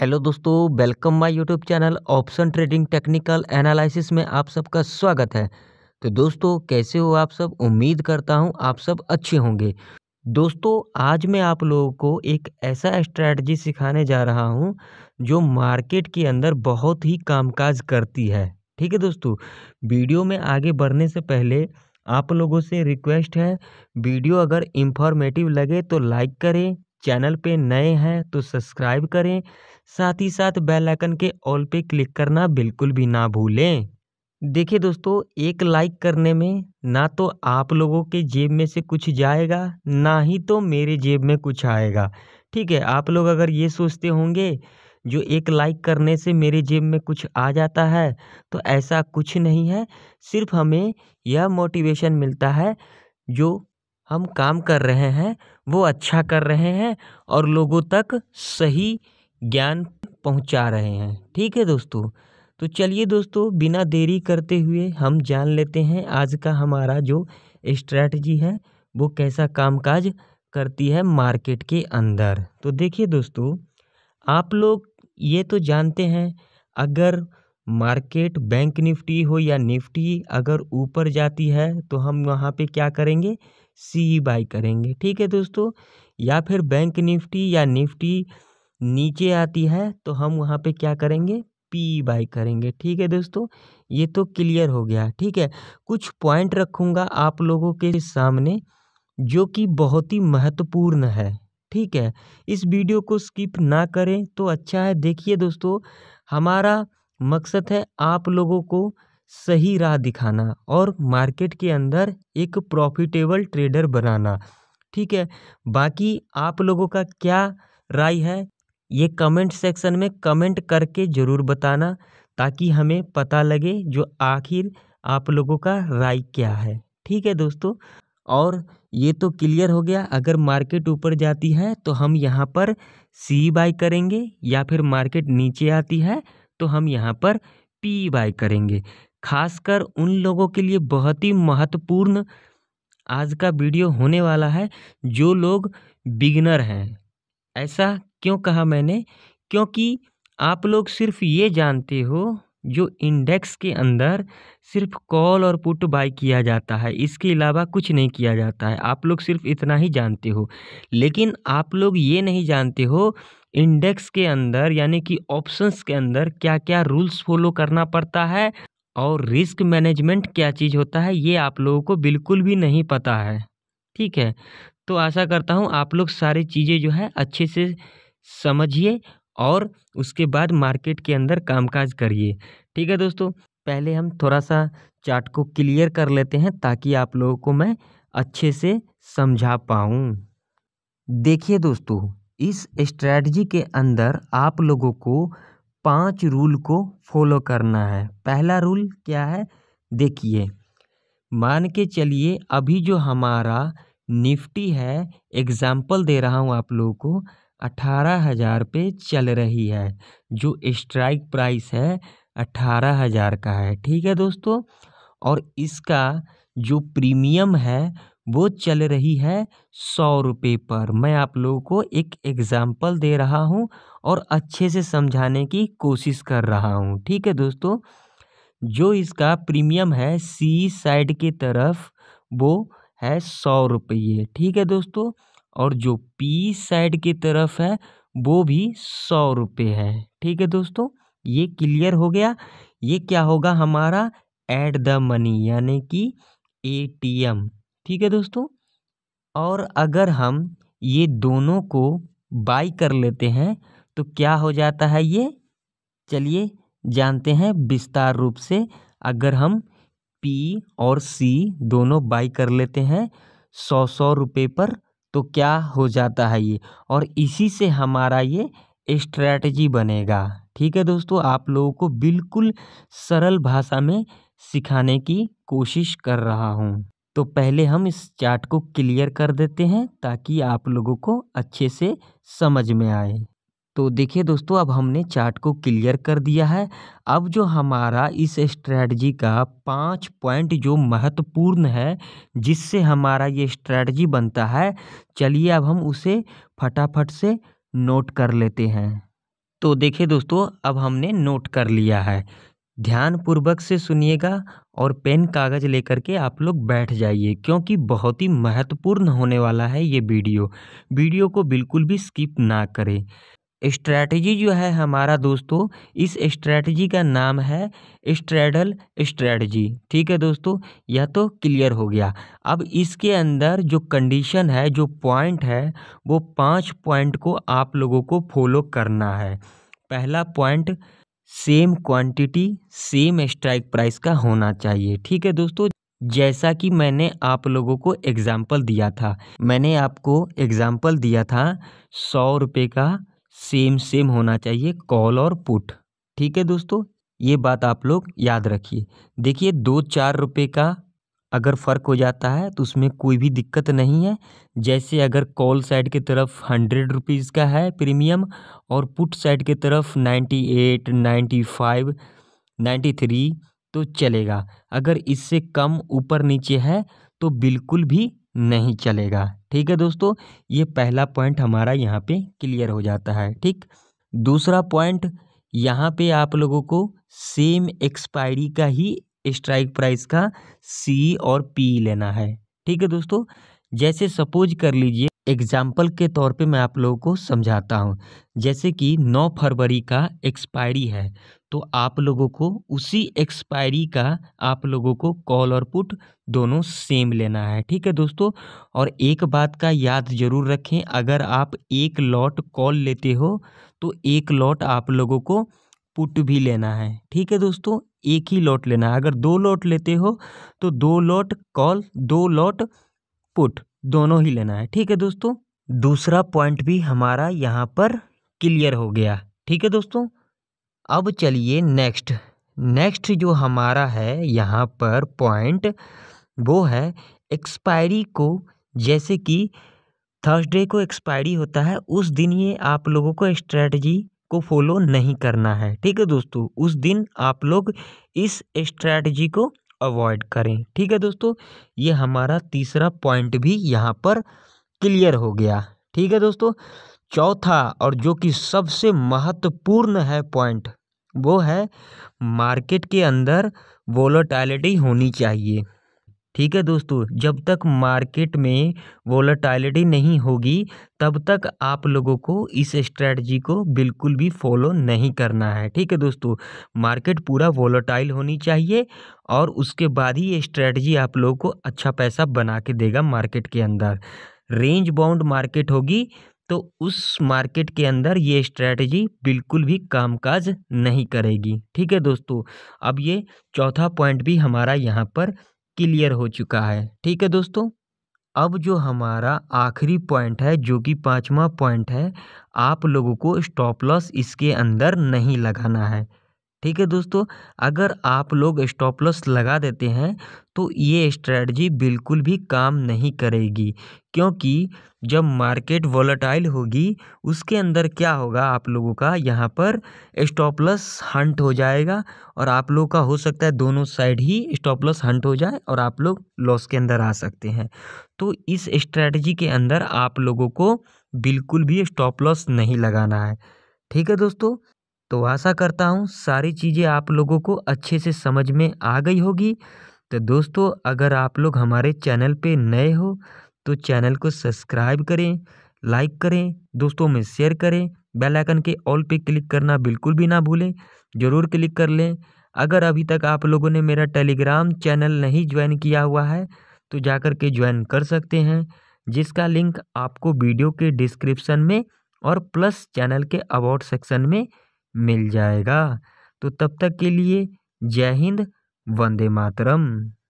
hello दोस्तों welcome my YouTube channel option trading technical analysis में आप सबका स्वागत है तो दोस्तों कैसे हो आप सब उम्मीद करता हूं आप सब अच्छे होंगे दोस्तों आज मैं आप लोगों को एक ऐसा स्ट्रैटी सिखाने जा रहा हूं जो मार्केट के अंदर बहुत ही कामकाज करती है ठीक है दोस्तों वीडियो में आगे बढ़ने से पहले आप लोगों से रिक्वेस्ट है वीडियो अगर इंफॉर्मेटिव लगे तो लाइक करें चैनल पे नए हैं तो सब्सक्राइब करें साथ ही साथ बेल आइकन के ऑल पे क्लिक करना बिल्कुल भी ना भूलें देखिए दोस्तों एक लाइक करने में ना तो आप लोगों के जेब में से कुछ जाएगा ना ही तो मेरे जेब में कुछ आएगा ठीक है आप लोग अगर ये सोचते होंगे जो एक लाइक करने से मेरे जेब में कुछ आ जाता है तो ऐसा कुछ नहीं है सिर्फ हमें यह मोटिवेशन मिलता है जो हम काम कर रहे हैं वो अच्छा कर रहे हैं और लोगों तक सही ज्ञान पहुंचा रहे हैं ठीक है दोस्तों तो चलिए दोस्तों बिना देरी करते हुए हम जान लेते हैं आज का हमारा जो स्ट्रैटी है वो कैसा कामकाज करती है मार्केट के अंदर तो देखिए दोस्तों आप लोग ये तो जानते हैं अगर मार्केट बैंक निफ्टी हो या निफ्टी अगर ऊपर जाती है तो हम वहाँ पे क्या करेंगे सी बाई e करेंगे ठीक है दोस्तों या फिर बैंक निफ्टी या निफ्टी नीचे आती है तो हम वहाँ पे क्या करेंगे पी बाई e करेंगे ठीक है दोस्तों ये तो क्लियर हो गया ठीक है कुछ पॉइंट रखूँगा आप लोगों के सामने जो कि बहुत ही महत्वपूर्ण है ठीक है इस वीडियो को स्किप ना करें तो अच्छा है देखिए दोस्तों हमारा मकसद है आप लोगों को सही राह दिखाना और मार्केट के अंदर एक प्रॉफिटेबल ट्रेडर बनाना ठीक है बाकी आप लोगों का क्या राय है ये कमेंट सेक्शन में कमेंट करके ज़रूर बताना ताकि हमें पता लगे जो आखिर आप लोगों का राय क्या है ठीक है दोस्तों और ये तो क्लियर हो गया अगर मार्केट ऊपर जाती है तो हम यहाँ पर सी बाई करेंगे या फिर मार्केट नीचे आती है तो हम यहाँ पर पी बाय करेंगे खासकर उन लोगों के लिए बहुत ही महत्वपूर्ण आज का वीडियो होने वाला है जो लोग बिगनर हैं ऐसा क्यों कहा मैंने क्योंकि आप लोग सिर्फ ये जानते हो जो इंडेक्स के अंदर सिर्फ कॉल और पुट बाई किया जाता है इसके अलावा कुछ नहीं किया जाता है आप लोग सिर्फ इतना ही जानते हो लेकिन आप लोग ये नहीं जानते हो इंडेक्स के अंदर यानी कि ऑप्शंस के अंदर क्या क्या रूल्स फॉलो करना पड़ता है और रिस्क मैनेजमेंट क्या चीज़ होता है ये आप लोगों को बिल्कुल भी नहीं पता है ठीक है तो आशा करता हूँ आप लोग सारी चीज़ें जो है अच्छे से समझिए और उसके बाद मार्केट के अंदर कामकाज करिए ठीक है दोस्तों पहले हम थोड़ा सा चार्ट को क्लियर कर लेते हैं ताकि आप लोगों को मैं अच्छे से समझा पाऊँ देखिए दोस्तों इस स्ट्रैटी के अंदर आप लोगों को पाँच रूल को फॉलो करना है पहला रूल क्या है देखिए मान के चलिए अभी जो हमारा निफ्टी है एग्जाम्पल दे रहा हूँ आप लोगों को अठारह हज़ार पे चल रही है जो स्ट्राइक प्राइस है अठारह हज़ार का है ठीक है दोस्तों और इसका जो प्रीमियम है वो चल रही है सौ रुपये पर मैं आप लोगों को एक एग्ज़ाम्पल दे रहा हूँ और अच्छे से समझाने की कोशिश कर रहा हूँ ठीक है दोस्तों जो इसका प्रीमियम है सी साइड की तरफ वो है सौ रुपये ठीक है दोस्तों और जो पी साइड की तरफ है वो भी सौ रुपये है ठीक है दोस्तों ये क्लियर हो गया ये क्या होगा हमारा एट द मनी यानी कि एटीएम ठीक है दोस्तों और अगर हम ये दोनों को बाई कर लेते हैं तो क्या हो जाता है ये चलिए जानते हैं विस्तार रूप से अगर हम पी और सी दोनों बाई कर लेते हैं सौ सौ रुपये पर तो क्या हो जाता है ये और इसी से हमारा ये स्ट्रैटेजी बनेगा ठीक है दोस्तों आप लोगों को बिल्कुल सरल भाषा में सिखाने की कोशिश कर रहा हूँ तो पहले हम इस चार्ट को क्लियर कर देते हैं ताकि आप लोगों को अच्छे से समझ में आए तो देखिए दोस्तों अब हमने चार्ट को क्लियर कर दिया है अब जो हमारा इस स्ट्रेटजी का पाँच पॉइंट जो महत्वपूर्ण है जिससे हमारा ये स्ट्रेटजी बनता है चलिए अब हम उसे फटाफट से नोट कर लेते हैं तो देखिए दोस्तों अब हमने नोट कर लिया है ध्यानपूर्वक से सुनिएगा और पेन कागज़ लेकर के आप लोग बैठ जाइए क्योंकि बहुत ही महत्वपूर्ण होने वाला है ये वीडियो वीडियो को बिल्कुल भी स्किप ना करें स्ट्रैटेजी जो है हमारा दोस्तों इस स्ट्रैटेजी का नाम है स्ट्रेडल स्ट्रैटेजी ठीक है दोस्तों यह तो क्लियर हो गया अब इसके अंदर जो कंडीशन है जो पॉइंट है वो पाँच पॉइंट को आप लोगों को फॉलो करना है पहला point same quantity same strike price का होना चाहिए ठीक है दोस्तों जैसा कि मैंने आप लोगों को एग्जाम्पल दिया था मैंने आपको एग्जाम्पल दिया था सौ रुपये का सेम सेम होना चाहिए कॉल और पुट ठीक है दोस्तों ये बात आप लोग याद रखिए देखिए दो चार रुपये का अगर फ़र्क हो जाता है तो उसमें कोई भी दिक्कत नहीं है जैसे अगर कॉल साइड की तरफ हंड्रेड रुपीज़ का है प्रीमियम और पुट साइड की तरफ ninety eight ninety five ninety three तो चलेगा अगर इससे कम ऊपर नीचे है तो बिल्कुल भी नहीं चलेगा ठीक है दोस्तों ये पहला पॉइंट हमारा यहाँ पे क्लियर हो जाता है ठीक दूसरा पॉइंट यहाँ पे आप लोगों को सेम एक्सपायरी का ही स्ट्राइक प्राइस का सी और पी लेना है ठीक है दोस्तों जैसे सपोज कर लीजिए एग्जाम्पल के तौर पे मैं आप लोगों को समझाता हूँ जैसे कि 9 फरवरी का एक्सपायरी है तो आप लोगों को उसी एक्सपायरी का आप लोगों को कॉल और पुट दोनों सेम लेना है ठीक है दोस्तों और एक बात का याद जरूर रखें अगर आप एक लॉट कॉल लेते हो तो एक लॉट आप लोगों को पुट भी लेना है ठीक है दोस्तों एक ही लॉट लेना है अगर दो लॉट लेते हो तो दो लॉट कॉल दो लॉट पुट दोनों ही लेना है ठीक है दोस्तों दूसरा पॉइंट भी हमारा यहाँ पर क्लियर हो गया ठीक है दोस्तों अब चलिए नेक्स्ट नेक्स्ट जो हमारा है यहाँ पर पॉइंट वो है एक्सपायरी को जैसे कि थर्सडे को एक्सपायरी होता है उस दिन ये आप लोगों को स्ट्रेटजी को फॉलो नहीं करना है ठीक है दोस्तों उस दिन आप लोग इस स्ट्रैटी को अवॉइड करें ठीक है दोस्तों ये हमारा तीसरा पॉइंट भी यहाँ पर क्लियर हो गया ठीक है दोस्तों चौथा और जो कि सबसे महत्वपूर्ण है पॉइंट वो है मार्केट के अंदर वोलोटैलिटी होनी चाहिए ठीक है दोस्तों जब तक मार्केट में वोलेटाइलिटी नहीं होगी तब तक आप लोगों को इस स्ट्रेटजी को बिल्कुल भी फॉलो नहीं करना है ठीक है दोस्तों मार्केट पूरा वोलेटाइल होनी चाहिए और उसके बाद ही ये स्ट्रेटजी आप लोगों को अच्छा पैसा बना के देगा मार्केट के अंदर रेंज बाउंड मार्केट होगी तो उस मार्केट के अंदर ये स्ट्रेटजी बिल्कुल भी कामकाज नहीं करेगी ठीक है दोस्तों अब ये चौथा पॉइंट भी हमारा यहाँ पर क्लियर हो चुका है ठीक है दोस्तों अब जो हमारा आखिरी पॉइंट है जो कि पांचवा पॉइंट है आप लोगों को स्टॉप लॉस इसके अंदर नहीं लगाना है ठीक है दोस्तों अगर आप लोग स्टॉप लॉस लगा देते हैं तो ये स्ट्रेटजी बिल्कुल भी काम नहीं करेगी क्योंकि जब मार्केट वॉलेटाइल होगी उसके अंदर क्या होगा आप लोगों का यहाँ पर स्टॉप लॉस हंट हो जाएगा और आप लोगों का हो सकता है दोनों साइड ही स्टॉप लॉस हंट हो जाए और आप लोग लॉस के अंदर आ सकते हैं तो इस स्ट्रेटजी के अंदर आप लोगों को बिल्कुल भी स्टॉप लॉस नहीं लगाना है ठीक है दोस्तों तो आशा करता हूँ सारी चीज़ें आप लोगों को अच्छे से समझ में आ गई होगी तो दोस्तों अगर आप लोग हमारे चैनल पे नए हो तो चैनल को सब्सक्राइब करें लाइक करें दोस्तों में शेयर करें बेल आइकन के ऑल पे क्लिक करना बिल्कुल भी ना भूलें ज़रूर क्लिक कर लें अगर अभी तक आप लोगों ने मेरा टेलीग्राम चैनल नहीं ज्वाइन किया हुआ है तो जा कर के ज्वाइन कर सकते हैं जिसका लिंक आपको वीडियो के डिस्क्रिप्शन में और प्लस चैनल के अबाउट सेक्शन में मिल जाएगा तो तब तक के लिए जय हिंद वंदे मातरम